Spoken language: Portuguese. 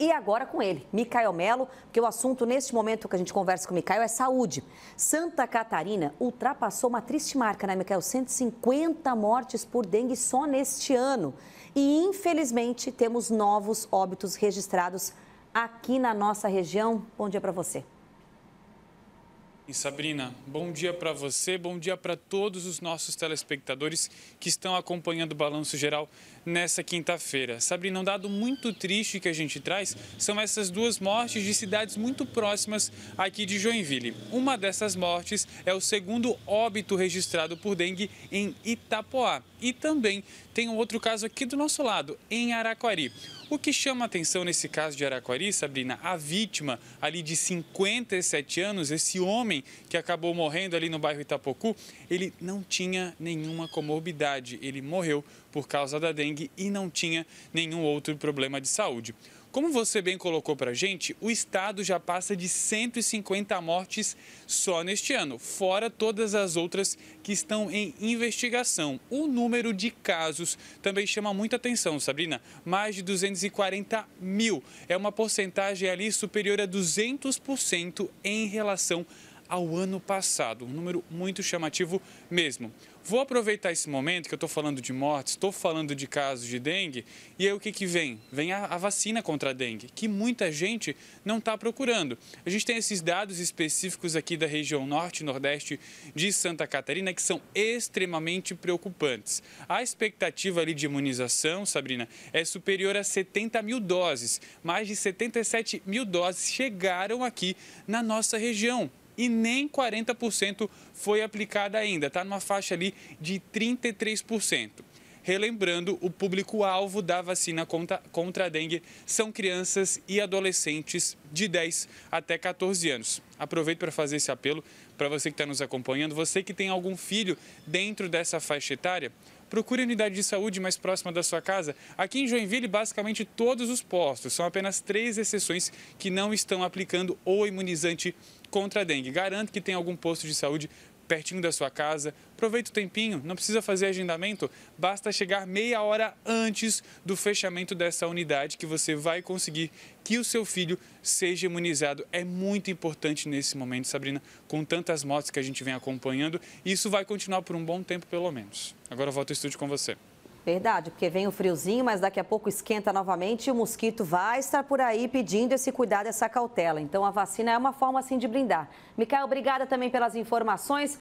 E agora com ele, Micael Melo, porque o assunto neste momento que a gente conversa com o Micael é saúde. Santa Catarina ultrapassou uma triste marca, né, Micael? 150 mortes por dengue só neste ano. E infelizmente temos novos óbitos registrados aqui na nossa região. Bom dia para você. E Sabrina, bom dia para você, bom dia para todos os nossos telespectadores que estão acompanhando o Balanço Geral nessa quinta-feira. Sabrina, um dado muito triste que a gente traz são essas duas mortes de cidades muito próximas aqui de Joinville. Uma dessas mortes é o segundo óbito registrado por dengue em Itapoá. E também tem um outro caso aqui do nosso lado, em Araquari. O que chama atenção nesse caso de Araquari, Sabrina, a vítima ali de 57 anos, esse homem homem que acabou morrendo ali no bairro Itapocu, ele não tinha nenhuma comorbidade. Ele morreu por causa da dengue e não tinha nenhum outro problema de saúde. Como você bem colocou para a gente, o estado já passa de 150 mortes só neste ano, fora todas as outras que estão em investigação. O número de casos também chama muita atenção, Sabrina. Mais de 240 mil. É uma porcentagem ali superior a 200% em relação ao ano passado. Um número muito chamativo mesmo. Vou aproveitar esse momento que eu estou falando de mortes, estou falando de casos de dengue, e aí o que, que vem? Vem a, a vacina contra a dengue, que muita gente não está procurando. A gente tem esses dados específicos aqui da região norte e nordeste de Santa Catarina que são extremamente preocupantes. A expectativa ali de imunização, Sabrina, é superior a 70 mil doses. Mais de 77 mil doses chegaram aqui na nossa região e nem 40% foi aplicada ainda, está numa faixa ali de 33%. Relembrando, o público-alvo da vacina contra, a dengue são crianças e adolescentes de 10 até 14 anos. Aproveito para fazer esse apelo para você que está nos acompanhando, você que tem algum filho dentro dessa faixa etária, procure a unidade de saúde mais próxima da sua casa. Aqui em Joinville, basicamente todos os postos, são apenas três exceções que não estão aplicando o imunizante contra a dengue. Garanto que tem algum posto de saúde pertinho da sua casa. Aproveita o tempinho, não precisa fazer agendamento, basta chegar meia hora antes do fechamento dessa unidade que você vai conseguir que o seu filho seja imunizado. É muito importante nesse momento, Sabrina, com tantas mortes que a gente vem acompanhando, isso vai continuar por um bom tempo pelo menos. Agora eu volto ao estúdio com você. Verdade, porque vem o friozinho, mas daqui a pouco esquenta novamente e o mosquito vai estar por aí pedindo esse cuidado, essa cautela. Então a vacina é uma forma assim de blindar. Micael, obrigada também pelas informações.